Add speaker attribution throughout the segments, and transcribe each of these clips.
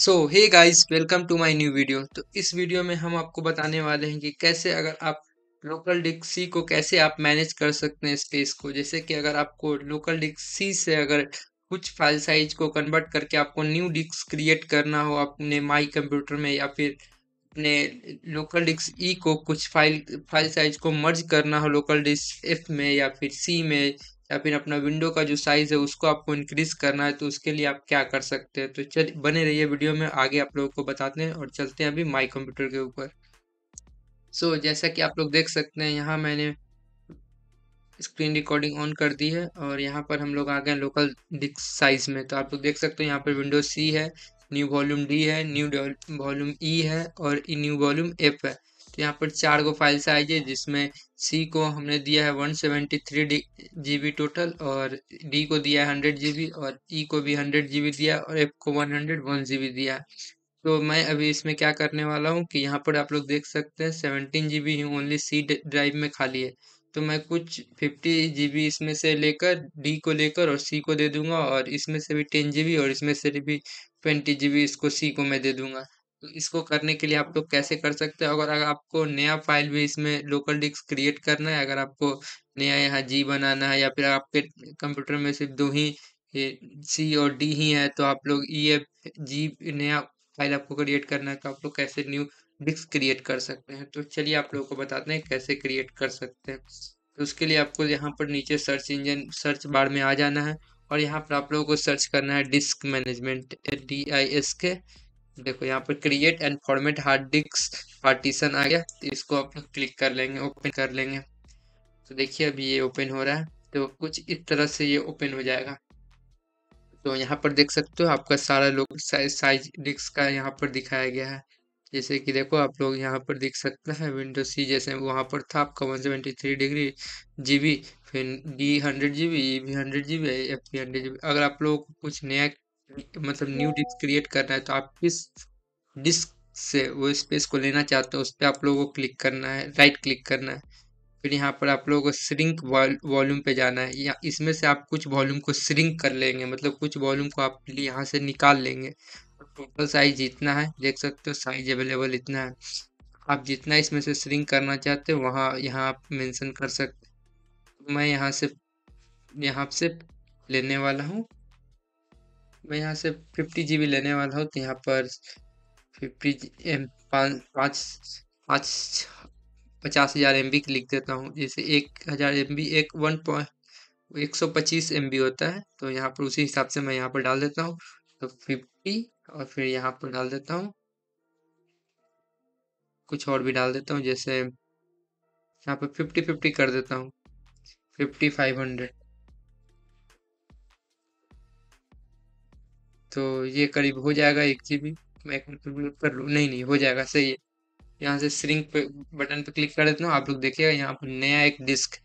Speaker 1: so hey guys welcome to my new video तो इस video में हम आपको बताने वाले हैं कि कैसे अगर आप लोकल डिस्क सी को कैसे आप मैनेज कर सकते हैं स्पेस को जैसे कि अगर आपको लोकल डिस्क सी से अगर कुछ फाइल साइज को कन्वर्ट करके आपको न्यू डिस्क क्रिएट करना हो अपने माई कंप्यूटर में या फिर अपने लोकल डिस्क ई को कुछ फाइल फाइल साइज को मर्ज करना हो लोकल डिस्क एफ में या फिर सी में या फिर अपना विंडो का जो साइज़ है उसको आपको इंक्रीज़ करना है तो उसके लिए आप क्या कर सकते हैं तो चल बने रहिए वीडियो में आगे आप लोगों को बताते हैं और चलते हैं अभी माई कंप्यूटर के ऊपर सो so, जैसा कि आप लोग देख सकते हैं यहाँ मैंने स्क्रीन रिकॉर्डिंग ऑन कर दी है और यहाँ पर हम लोग आ गए लोकल डिस्क साइज़ में तो आप लोग देख सकते हैं यहाँ पर विंडो सी है न्यू वॉल्यूम डी है न्यू वॉल्यूम ई है और न्यू वॉल्यूम एफ है तो यहाँ पर चार गो फाइल्स आएगी जिसमें सी को हमने दिया है one seventy three G total और डी को दिया है हंड्रेड जी और ई e को भी हंड्रेड जी दिया और एफ को वन हंड्रेड वन जी दिया तो मैं अभी इसमें क्या करने वाला हूँ कि यहाँ पर आप लोग देख सकते हैं seventeen G B only C drive में खाली है तो मैं कुछ फिफ्टी जी बी इसमें से लेकर डी को लेकर और सी को दे दूंगा और इसमें से भी टेन जी बी और इसमें से भी ट्वेंटी जी बी इसको सी को मैं दे दूंगा तो इसको करने के लिए आप लोग कैसे कर सकते हैं अगर अगर आपको नया फाइल भी इसमें लोकल डिस्क क्रिएट करना है अगर आपको नया यहाँ जी बनाना है या फिर आपके कंप्यूटर में सिर्फ दो ही सी और डी ही है तो आप लोग ई एफ जी नया फाइल आपको क्रिएट करना है तो आप लोग कैसे न्यू डिस्क क्रिएट कर सकते हैं तो चलिए आप लोगों को बताते हैं कैसे क्रिएट कर सकते हैं तो उसके लिए आपको यहाँ पर नीचे सर्च इंजन सर्च बार में आ जाना है और यहाँ पर आप लोगों को सर्च करना है disk management D I S K देखो यहाँ पर create and format hard disk partition आ गया तो इसको आप क्लिक कर लेंगे ओपन कर लेंगे तो देखिए अभी ये ओपन हो रहा है तो कुछ इस तरह से ये ओपन हो जाएगा तो यहाँ पर देख सकते हो आपका सारा लोग साइज साइज डिस्क का यहाँ पर दिखाया गया है जैसे कि देखो आप लोग यहाँ पर देख सकते हैं विंडो सी जैसे वहाँ पर था आपका one seventy three degree G फिर D hundred G B E भी हंड्रेड जी बी एफ भी हंड्रेड जी बी अगर आप लोग कुछ नया मतलब न्यू डिस्क क्रिएट करना है तो आप किस डिस्क से वो स्पेस को लेना चाहते हो उस पर आप लोगों को क्लिक करना है राइट क्लिक करना है फिर यहाँ पर आप लोगों को श्रिंक वॉल्यूम पे जाना है या इसमें से आप कुछ वॉल्यूम को श्रिंक कर लेंगे मतलब कुछ वॉल्यूम को आप यहाँ से निकाल लेंगे टोटल साइज जितना है देख सकते हो साइज अवेलेबल इतना है आप जितना इसमें से श्रिंक करना चाहते हो वहाँ यहाँ आप मेंशन कर सकते तो मैं यहाँ से यहाँ से लेने वाला हूँ मैं यहाँ से फिफ्टी जी लेने वाला हूँ तो यहाँ पर फिफ्टी एम पाँच पाँच पचास हज़ार एम बी लिख देता हूँ जैसे एक हज़ार एम बी एक वन पॉइंट एक सौ पच्चीस एम बी होता है तो यहाँ पर उसी हिसाब से मैं यहाँ पर डाल देता हूँ तो फिफ्टी और फिर यहाँ पर डाल देता हूँ कुछ और भी डाल देता हूँ जैसे यहाँ पर फिफ्टी फिफ्टी कर देता हूँ फिफ्टी फाइव हंड्रेड तो ये करीब हो जाएगा एक जी बी मैं कर लूँ नहीं नहीं हो जाएगा सही है यहाँ से श्रिंक पे बटन पे क्लिक कर देता हूँ आप लोग देखिएगा यहाँ पर नया एक डिस्क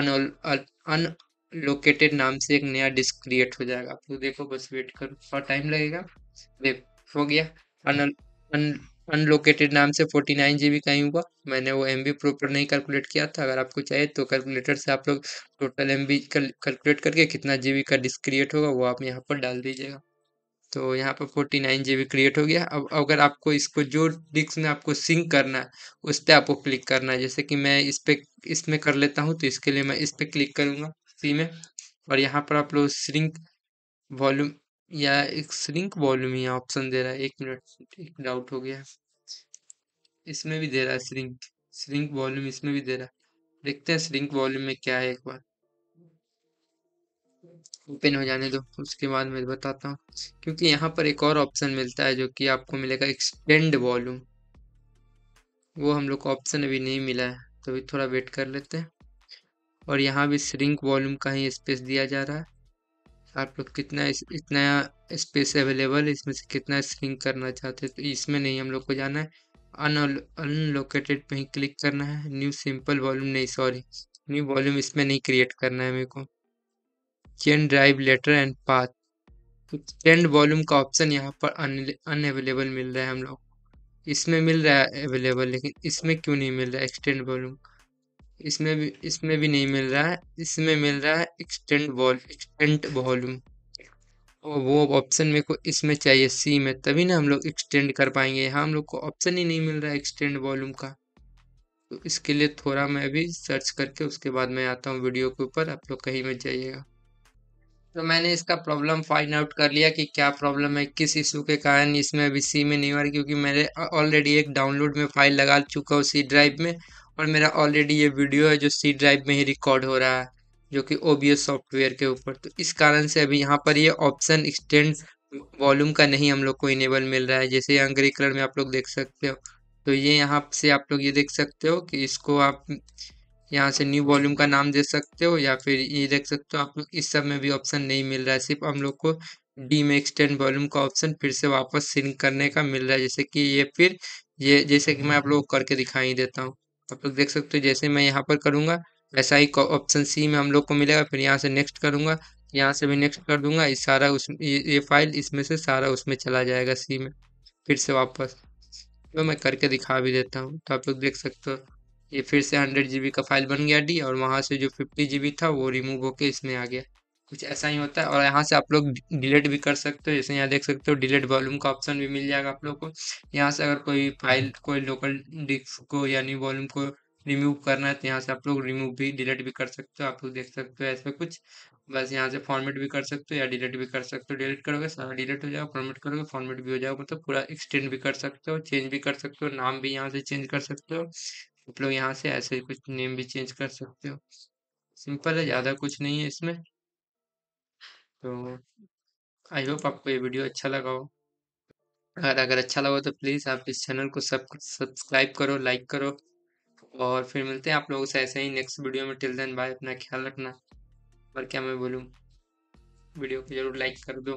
Speaker 1: अनलोकेटेड नाम से एक नया डिस्क क्रिएट हो जाएगा आप लोग देखो बस वेट करो थोड़ा टाइम लगेगा देख हो गया अन अनलोकेटेड नाम से फोर्टी नाइन जी बी का ही हुआ मैंने वो एम बी प्रॉपर नहीं कैलकुलेट किया था अगर आपको चाहिए तो कैलकुलेटर से आप लोग टोटल एम बी कैलकुलेट करके कितना जी बी का डिस्क क्रिएट होगा वो आप यहाँ पर डाल दीजिएगा तो यहाँ पर फोर्टी नाइन जी क्रिएट हो गया अब अगर आपको इसको जो डिस्क में आपको सिंक करना है उस पर आपको क्लिक करना है जैसे कि मैं इस पर इसमें कर लेता हूँ तो इसके लिए मैं इस पर क्लिक करूँगा सी में और यहाँ पर आप लोग श्रिंक वॉल्यूम या एक श्रिंक वॉल्यूम ही ऑप्शन दे रहा है एक मिनट एक डाउट हो गया इसमें भी दे रहा है श्रिंक श्रिंक वॉल्यूम इसमें भी दे रहा है देखते हैं श्रिंक वॉल्यूम में क्या है एक बार ओपन हो जाने दो उसके बाद मैं बताता हूँ क्योंकि यहाँ पर एक और ऑप्शन मिलता है जो कि आपको मिलेगा एक्सटेंड वॉल्यूम वो हम लोग को ऑप्शन अभी नहीं मिला है तो अभी थोड़ा वेट कर लेते हैं और यहाँ भी श्रिंक वॉल्यूम का ही स्पेस दिया जा रहा है आप लोग कितना इतना स्पेस अवेलेबल है इसमें से कितना श्रिंक करना चाहते हैं तो इसमें नहीं हम लोग को जाना है अनलोकेटेड पे ही क्लिक करना है न्यू सिंपल वॉल्यूम नहीं सॉरी न्यू वॉल्यूम इसमें नहीं क्रिएट करना है मेरे को change drive letter and path तो वॉल्यूम का ऑप्शन यहाँ पर अन अवेलेबल मिल रहा है हम लोग इसमें मिल रहा है अवेलेबल लेकिन इसमें क्यों नहीं मिल रहा है एक्सटेंड वॉल्यूम इसमें भी इसमें भी नहीं मिल रहा है इसमें मिल रहा है एक्सटेंड वॉल एक्सटेंड वॉल्यूम और वो ऑप्शन मेरे को इसमें चाहिए सी में तभी ना हम लोग एक्सटेंड कर पाएंगे यहाँ हम लोग को ऑप्शन ही नहीं मिल रहा है एक्सटेंड वॉल्यूम का तो इसके लिए थोड़ा मैं अभी सर्च करके उसके बाद मैं आता हूँ वीडियो के ऊपर आप लोग कहीं मत जाइएगा तो मैंने इसका प्रॉब्लम फाइंड आउट कर लिया कि क्या प्रॉब्लम है किस इशू के कारण इसमें अभी सी में नहीं हो रहा क्योंकि मैंने ऑलरेडी एक डाउनलोड में फाइल लगा चुका हूँ सी ड्राइव में और मेरा ऑलरेडी ये वीडियो है जो सी ड्राइव में ही रिकॉर्ड हो रहा है जो कि ओ सॉफ्टवेयर के ऊपर तो इस कारण से अभी यहाँ पर ये ऑप्शन एक्सटेंड वॉल्यूम का नहीं हम लोग को इनेबल मिल रहा है जैसे अंग्रेजी कलर में आप लोग देख सकते हो तो ये यहाँ से आप लोग ये देख सकते हो कि इसको आप यहाँ से न्यू वॉल्यूम का नाम दे सकते हो या फिर ये देख सकते हो आप लोग इस सब में भी ऑप्शन नहीं मिल रहा है सिर्फ हम लोग को डी में एक्सटेंड वॉल्यूम का ऑप्शन फिर से वापस सिंक करने का मिल रहा है जैसे कि ये फिर ये जैसे कि मैं आप लोग करके दिखाई देता हूँ आप लोग देख सकते हो जैसे मैं यहाँ पर करूँगा वैसा ही ऑप्शन सी में हम लोग को मिलेगा फिर यहाँ से नेक्स्ट करूँगा यहाँ से भी नेक्स्ट कर दूंगा इस सारा उस ये फाइल इसमें से सारा उसमें चला जाएगा सी में फिर से वापस तो मैं करके दिखा भी देता हूँ तो आप लोग देख सकते हो ये फिर से हंड्रेड जी का फाइल बन गया डी और वहाँ से जो फिफ्टी जी था वो रिमूव होके इसमें आ गया कुछ ऐसा ही होता है और यहाँ से आप लोग डिलीट भी कर सकते हो जैसे यहाँ देख सकते हो डिलीट वॉल्यूम का ऑप्शन भी मिल जाएगा आप लोग को यहाँ से अगर कोई फाइल कोई लोकल डिस्क को यानी वॉल्यूम को रिमूव करना है तो यहाँ से आप लोग रिमूव भी डिलीट भी कर सकते हो आप लोग देख सकते हो ऐसा कुछ बस यहाँ से फॉर्मेट भी कर सकते हो या डिलीट भी कर सकते हो डिलीट करोगे सारा डिलीट हो जाएगा फॉर्मेट करोगे फॉर्मेट भी हो जाएगा मतलब पूरा एक्सटेंड भी कर सकते हो चेंज भी कर सकते हो नाम भी यहाँ से चेंज कर सकते हो आप मतलब लोग यहाँ से ऐसे कुछ नेम भी चेंज कर सकते हो सिंपल है ज़्यादा कुछ नहीं है इसमें तो आई होप आपको ये वीडियो अच्छा लगा हो अगर अगर अच्छा लगा हो तो प्लीज़ आप इस चैनल को सब सब्सक्राइब करो लाइक करो और फिर मिलते हैं आप लोगों से ऐसे ही नेक्स्ट वीडियो में टिल देन बाय अपना ख्याल रखना और क्या मैं बोलूँ वीडियो को जरूर लाइक कर दो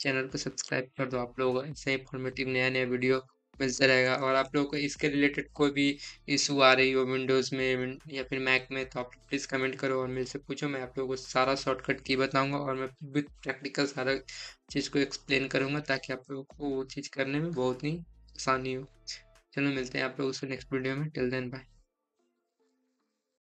Speaker 1: चैनल को सब्सक्राइब कर दो आप लोग ऐसे फॉर्मेटिव नया नया वीडियो मिलता रहेगा और आप लोगों को इसके रिलेटेड कोई भी इशू आ रही हो विंडोज़ में या फिर मैक में तो आप प्लीज़ कमेंट करो और मेरे से पूछो मैं आप लोगों को सारा शॉर्टकट की बताऊंगा और मैं विथ प्रैक्टिकल सारा चीज़ को एक्सप्लेन करूंगा ताकि आप लोगों को वो चीज़ करने में बहुत ही आसानी हो चलो मिलते हैं आप लोगों से नेक्स्ट वीडियो में टिल देन बाय